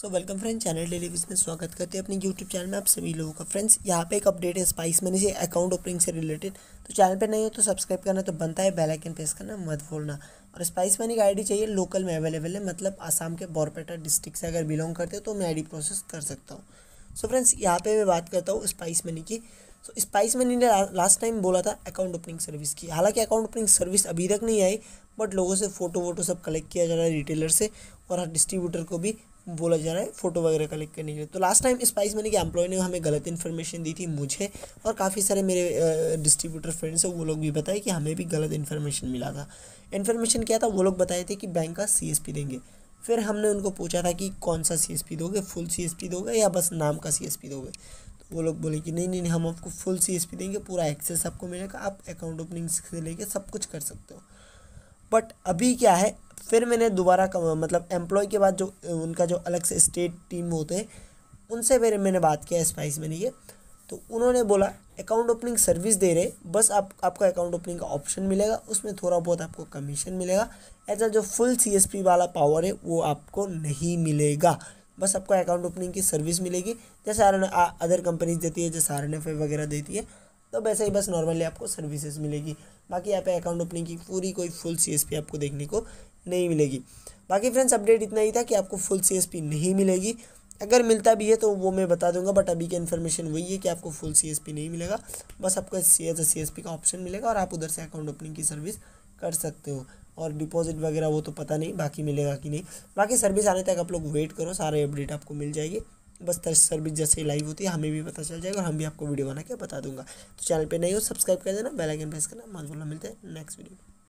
सो welcome friend channel daily business में स्वागत करते हैं अपने यूट्यूब चैनल में आप सभी लोगों का फ्रेंड्स यहाँ पे एक अपडेट है स्पाइस मनी से अकाउंट ओपनिंग से रिलेटेड तो चैनल पे नहीं हो तो सब्सक्राइब करना तो बनता है बेल आइकन प्रेस करना मत भूलना और स्पाइस मनी का आईडी चाहिए लोकल में अवेलेबल है मतलब आसाम के बोरपेटा डिस्ट्रिक्ट से अगर बिलोंग करते हो तो मैं आई प्रोसेस कर सकता हूँ सो फ्रेंड्स यहाँ पे मैं बात करता हूँ स्पाइस मनी की सो स्पाइस मनी ने लास्ट टाइम बोला था अकाउंट ओपनिंग सर्विस की हालांकि अकाउंट ओपनिंग सर्विस अभी तक नहीं आई बट लोगों से फ़ोटो वोटो सब कलेक्ट किया जा रहा है रिटेलर से और हर डिस्ट्रीब्यूटर को भी बोला जा रहा है फ़ोटो वगैरह कलेक्ट करने के लिए तो लास्ट टाइम स्पाइस मनी के एम्प्लॉय ने हमें गलत इन्फॉर्मेशन दी थी मुझे और काफ़ी सारे मेरे डिस्ट्रीब्यूटर फ्रेंड्स हैं वो लोग भी बताए कि हमें भी गलत इन्फॉर्मेशन मिला था इन्फॉर्मेशन क्या था वो लोग बताए थे कि बैंक का सी देंगे फिर हमने उनको पूछा था कि कौन सा सी दोगे फुल सी दोगे या बस नाम का सी दोगे तो वो लोग बोले कि नहीं नहीं नहीं हम आपको फुल सी एस पी देंगे पूरा एक्सेस आपको मिलेगा आप अकाउंट ओपनिंग से लेके सब कुछ कर सकते हो बट अभी क्या है फिर मैंने दोबारा मतलब एम्प्लॉय के बाद जो उनका जो अलग से स्टेट टीम होते हैं उनसे मेरे मैंने बात किया स्पाइस में ये तो उन्होंने बोला अकाउंट ओपनिंग सर्विस दे रहे बस आप आपका अकाउंट ओपनिंग का ऑप्शन मिलेगा उसमें थोड़ा बहुत आपको कमीशन मिलेगा ऐसा जो फुल सी वाला पावर है वो आपको नहीं मिलेगा बस आपको अकाउंट ओपनिंग की सर्विस मिलेगी जैसे आर अदर कंपनीज देती है जैसे आर वगैरह देती है तो वैसे ही बस नॉर्मली आपको सर्विसेज मिलेगी बाकी यहाँ पे अकाउंट ओपनिंग की पूरी कोई फुल सी आपको देखने को नहीं मिलेगी बाकी फ्रेंड्स अपडेट इतना ही था कि आपको फुल सी नहीं मिलेगी अगर मिलता भी है तो वो मैं बता दूंगा बट अभी की इन्फॉर्मेशन वही है कि आपको फुल सी नहीं मिलेगा बस आपको C S C S P का ऑप्शन मिलेगा और आप उधर से अकाउंट ओपनिंग की सर्विस कर सकते हो और डिपॉजिट वगैरह वो तो पता नहीं बाकी मिलेगा कि नहीं बाकी सर्विस आने तक आप लोग वेट करो सारे अपडेट आपको मिल जाएगी बस सर्विस जैसे ही लाइव होती है हमें भी पता चल जाएगा और हम भी आपको वीडियो बना के बता दूंगा तो चैनल पे नहीं हो सब्सक्राइब कर देना बेल आइकन प्रेस करना मत मिलते हैं नेक्स्ट वीडियो